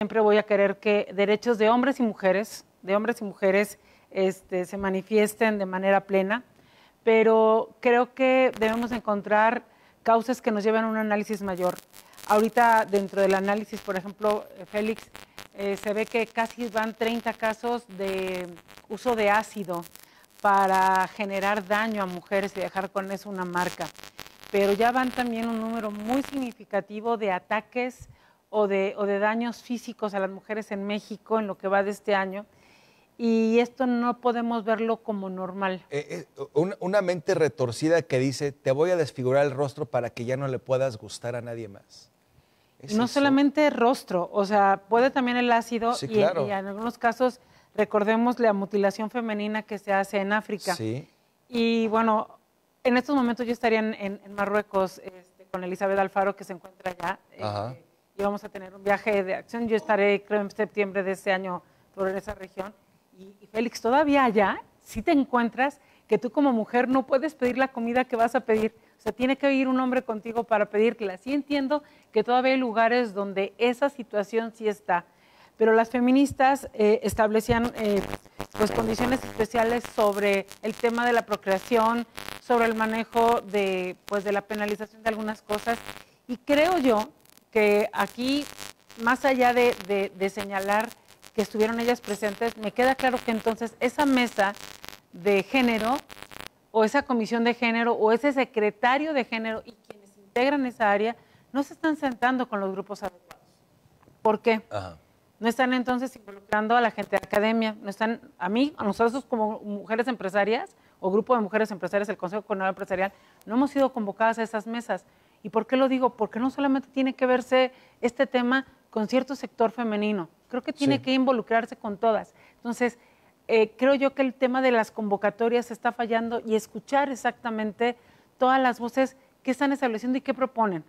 siempre voy a querer que derechos de hombres y mujeres, de hombres y mujeres, este, se manifiesten de manera plena, pero creo que debemos encontrar causas que nos lleven a un análisis mayor. Ahorita dentro del análisis, por ejemplo, Félix, eh, se ve que casi van 30 casos de uso de ácido para generar daño a mujeres y dejar con eso una marca. Pero ya van también un número muy significativo de ataques o de, o de daños físicos a las mujeres en México en lo que va de este año. Y esto no podemos verlo como normal. Eh, eh, una, mente retorcida que dice, te voy a desfigurar el rostro para que ya no le puedas gustar a nadie más. no solamente solamente rostro, o sea, puede también el ácido y, en algunos casos recordemos la mutilación femenina que se hace en África. Sí. Y bueno, en estos momentos yo estaría en, Marruecos este, con Elizabeth Alfaro que se encuentra allá. Ajá. Este, y vamos a tener un viaje de acción. Yo estaré, creo, en septiembre de este año por esa región. Y, Félix, todavía allá, si te encuentras que tú como mujer no puedes pedir la comida que vas a pedir, o sea, tiene que ir un hombre contigo para la Sí entiendo que todavía hay lugares donde esa situación sí está, pero las feministas eh, establecían eh, pues condiciones especiales sobre el tema de la procreación, sobre el manejo de, pues, de la penalización de algunas cosas. Y creo yo que aquí, más allá de, señalar que estuvieron ellas presentes, me queda claro que entonces esa mesa de género o esa comisión de género o ese secretario de género y quienes integran esa área no se están sentando con los grupos adecuados. ¿Por qué? No están entonces involucrando a la gente de academia, no están a mí, a nosotros como mujeres empresarias o grupo de mujeres empresarias del Consejo Coordinador Empresarial, no hemos sido convocadas a esas mesas. ¿Y por qué lo digo? Porque no solamente tiene que verse este tema con cierto sector femenino, creo que tiene que involucrarse con todas. Entonces, eh, creo yo que el tema de las convocatorias está fallando y escuchar exactamente todas las voces que están estableciendo y que proponen.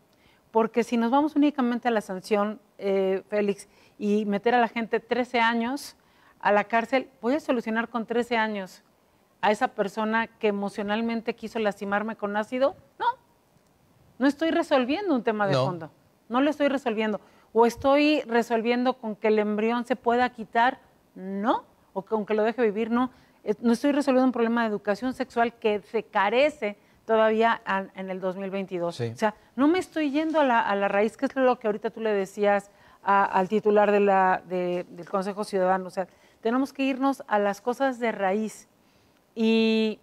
Porque si nos vamos únicamente a la sanción, eh, Félix, y meter a la gente 13 años a la cárcel, voy a solucionar con 13 años a esa persona que emocionalmente quiso lastimarme con ácido, no estoy resolviendo un tema de fondo, no lo estoy resolviendo. ¿O estoy resolviendo con que el embrión se pueda quitar? No. ¿O con que lo deje vivir? No. Eh, no estoy resolviendo un problema de educación sexual que se carece todavía en el 2022. O sea, no me estoy yendo a la, raíz, que es lo que ahorita tú le decías al titular del Consejo Ciudadano. O sea, tenemos que irnos a las cosas de raíz. Y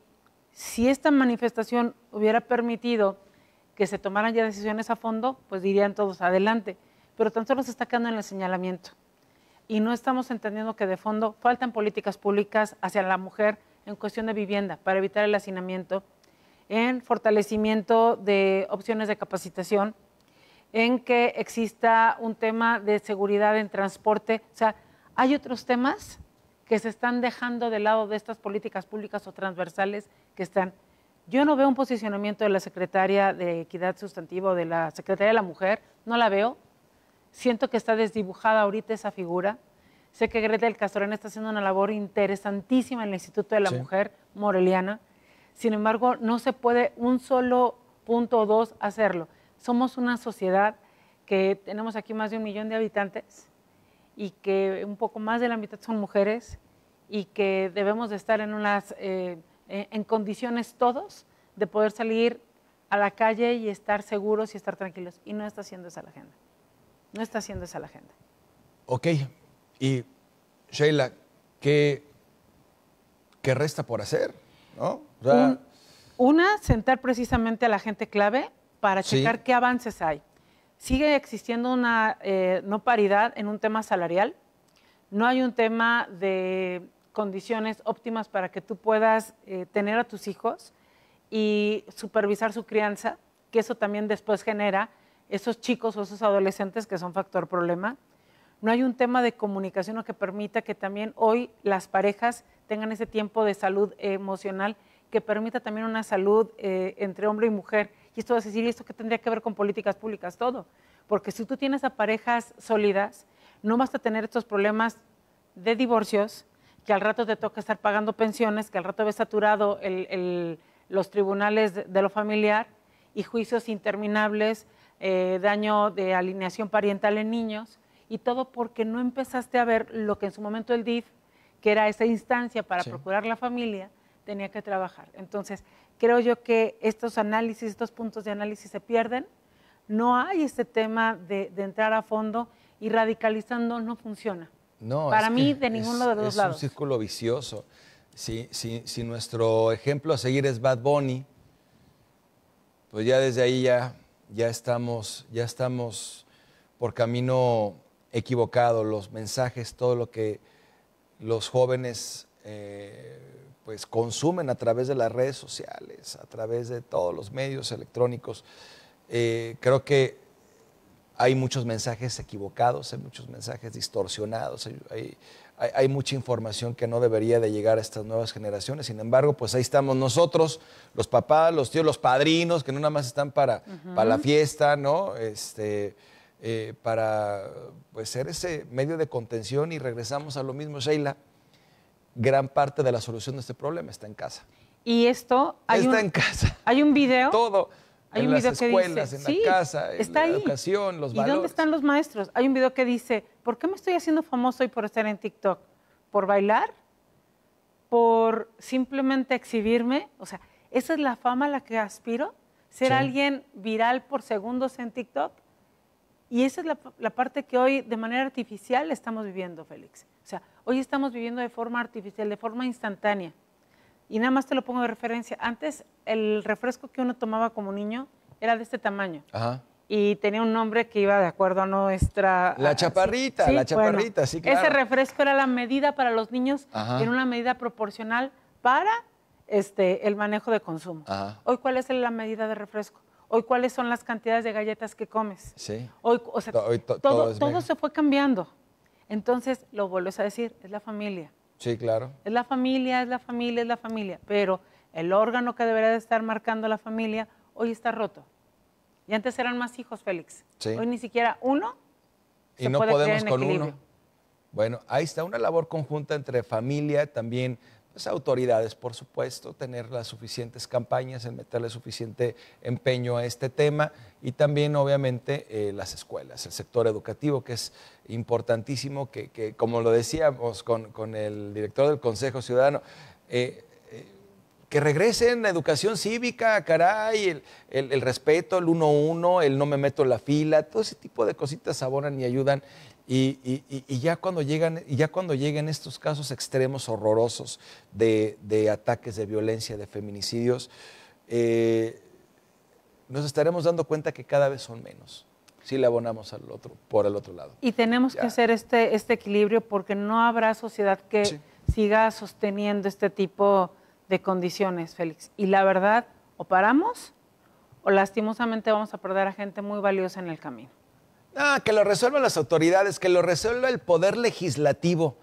si esta manifestación hubiera permitido que se tomaran ya decisiones a fondo, pues dirían todos adelante. Pero tan solo se está quedando en el señalamiento. Y no estamos entendiendo que de fondo faltan políticas públicas hacia la mujer en cuestión de vivienda para evitar el hacinamiento, en fortalecimiento de opciones de capacitación, en que exista un tema de seguridad en transporte. O sea, hay otros temas que se están dejando de lado de estas políticas públicas o transversales que están yo no veo un posicionamiento de la secretaria de Equidad Sustantiva o de la secretaria de la Mujer, no la veo. Siento que está desdibujada ahorita esa figura. Sé que Greta del Castorena está haciendo una labor interesantísima en el Instituto de la Mujer Moreliana. Sin embargo, no se puede un solo punto o dos hacerlo. Somos una sociedad que tenemos aquí más de un millón de habitantes y que un poco más de la mitad son mujeres y que debemos de estar en unas... Eh, eh, en condiciones todos de poder salir a la calle y estar seguros y estar tranquilos. Y no está haciendo esa la agenda. No está haciendo esa la agenda. Ok. Y Sheila, ¿qué, qué resta por hacer? una, sentar precisamente a la gente clave para checar qué avances hay. Sigue existiendo una eh, no paridad en un tema salarial. No hay un tema de condiciones óptimas para que tú puedas eh, tener a tus hijos y supervisar su crianza, que eso también después genera esos chicos o esos adolescentes que son factor problema. No hay un tema de comunicación que permita que también hoy las parejas tengan ese tiempo de salud emocional que permita también una salud eh, entre hombre y mujer. Y esto va a decir, ¿y esto que tendría que ver con políticas públicas? Todo. Porque si tú tienes a parejas sólidas, no vas a tener estos problemas de divorcios, que al rato te toca estar pagando pensiones, que al rato ves saturado los tribunales de, lo familiar y juicios interminables, eh, daño de alineación parental en niños, y todo porque no empezaste a ver lo que en su momento el DIF, que era esa instancia para procurar la familia, tenía que trabajar. Entonces, creo yo que estos análisis, estos puntos de análisis se pierden. No hay este tema de entrar a fondo y radicalizando no funciona. No, Para mí, de ninguno de los dos lados. Es un círculo vicioso. Si, si nuestro ejemplo a seguir es Bad Bunny, pues ya desde ahí ya, ya, estamos, ya estamos por camino equivocado. Los mensajes, todo lo que los jóvenes eh, pues consumen a través de las redes sociales, a través de todos los medios electrónicos. Eh, creo que hay muchos mensajes equivocados, hay muchos mensajes distorsionados, hay, mucha información que no debería de llegar a estas nuevas generaciones. Sin embargo, pues ahí estamos nosotros, los papás, los tíos, los padrinos, que no nada más están para, para la fiesta, ¿no? Este, eh, para pues, ser ese medio de contención y regresamos a lo mismo, Sheila. Gran parte de la solución de este problema está en casa. Y esto hay está en casa. Hay un video. Todo. Hay en un las video escuelas, que dice, en la en la ahí. educación, los ¿Y ¿Y dónde están los maestros? Hay un video que dice, ¿por qué me estoy haciendo famoso hoy por estar en TikTok? ¿Por bailar? ¿Por simplemente exhibirme? O sea, ¿esa es la fama a la que aspiro? ¿Ser alguien viral por segundos en TikTok? Y esa es la, la, parte que hoy de manera artificial estamos viviendo, Félix. O sea, hoy estamos viviendo de forma artificial, de forma instantánea. Y nada más te lo pongo de referencia. Antes, el refresco que uno tomaba como niño era de este tamaño. Y tenía un nombre que iba de acuerdo a nuestra. La chaparrita, la chaparrita, sí, claro. Ese refresco era la medida para los niños, era una medida proporcional para este, el manejo de consumo. Hoy, ¿cuál es la medida de refresco? Hoy, ¿cuáles son las cantidades de galletas que comes? Sí. Hoy, todo, todo se fue cambiando. Entonces, lo vuelves a decir, es la familia. Sí, claro. Es la familia, es la familia, es la familia, pero el órgano que debería de estar marcando la familia hoy está roto. Y antes eran más hijos, Félix. Hoy ni siquiera uno. Y no podemos con uno. Bueno, ahí está una labor conjunta entre familia, también las autoridades, por supuesto, tener las suficientes campañas, en meterle suficiente empeño a este tema y también, obviamente, eh, las escuelas, el sector educativo, que es importantísimo, que, como lo decíamos con, el director del Consejo Ciudadano, eh, eh, que regresen la educación cívica, caray, el, el, el respeto, el uno, el no me meto en la fila, todo ese tipo de cositas abonan y ayudan y, ya cuando llegan, ya cuando estos casos extremos horrorosos de, ataques de violencia, de feminicidios, eh, nos estaremos dando cuenta que cada vez son menos si le abonamos al otro, por el otro lado. Y tenemos que hacer este, este, equilibrio porque no habrá sociedad que siga sosteniendo este tipo de condiciones, Félix. Y la verdad, o paramos o lastimosamente vamos a perder a gente muy valiosa en el camino. Ah, que lo resuelvan las autoridades, que lo resuelva el poder legislativo.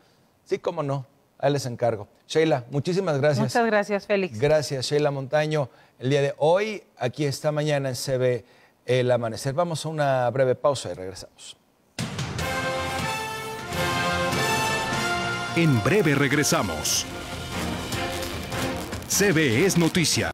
Sí, cómo no. él les encargo. Sheila, muchísimas gracias. Muchas gracias, Félix. Gracias, Sheila Montaño. El día de hoy, aquí esta mañana en CB, el amanecer. Vamos a una breve pausa y regresamos. En breve regresamos. E es Noticia.